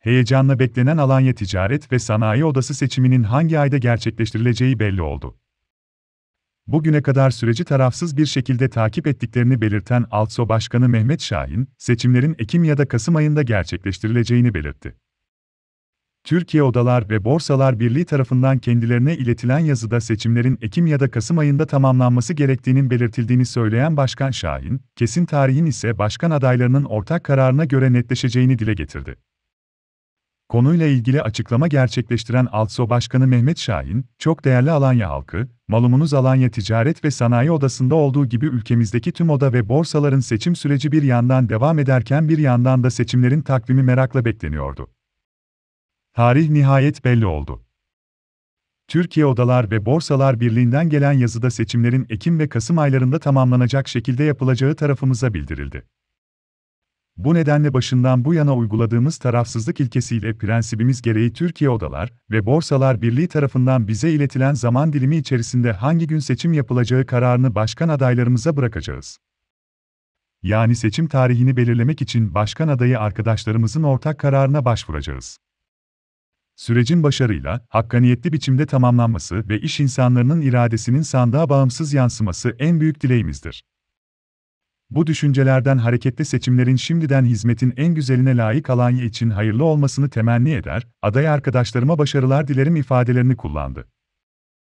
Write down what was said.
heyecanla beklenen Alanya Ticaret ve Sanayi Odası seçiminin hangi ayda gerçekleştirileceği belli oldu. Bugüne kadar süreci tarafsız bir şekilde takip ettiklerini belirten ALTSO Başkanı Mehmet Şahin, seçimlerin Ekim ya da Kasım ayında gerçekleştirileceğini belirtti. Türkiye Odalar ve Borsalar Birliği tarafından kendilerine iletilen yazıda seçimlerin Ekim ya da Kasım ayında tamamlanması gerektiğinin belirtildiğini söyleyen Başkan Şahin, kesin tarihin ise başkan adaylarının ortak kararına göre netleşeceğini dile getirdi. Konuyla ilgili açıklama gerçekleştiren ALTSO Başkanı Mehmet Şahin, çok değerli Alanya halkı, malumunuz Alanya Ticaret ve Sanayi Odası'nda olduğu gibi ülkemizdeki tüm oda ve borsaların seçim süreci bir yandan devam ederken bir yandan da seçimlerin takvimi merakla bekleniyordu. Tarih nihayet belli oldu. Türkiye Odalar ve Borsalar Birliği'nden gelen yazıda seçimlerin Ekim ve Kasım aylarında tamamlanacak şekilde yapılacağı tarafımıza bildirildi. Bu nedenle başından bu yana uyguladığımız tarafsızlık ilkesiyle prensibimiz gereği Türkiye Odalar ve Borsalar Birliği tarafından bize iletilen zaman dilimi içerisinde hangi gün seçim yapılacağı kararını başkan adaylarımıza bırakacağız. Yani seçim tarihini belirlemek için başkan adayı arkadaşlarımızın ortak kararına başvuracağız. Sürecin başarıyla, hakkaniyetli biçimde tamamlanması ve iş insanlarının iradesinin sandığa bağımsız yansıması en büyük dileğimizdir. Bu düşüncelerden hareketle seçimlerin şimdiden hizmetin en güzeline layık alan için hayırlı olmasını temenni eder, aday arkadaşlarıma başarılar dilerim ifadelerini kullandı.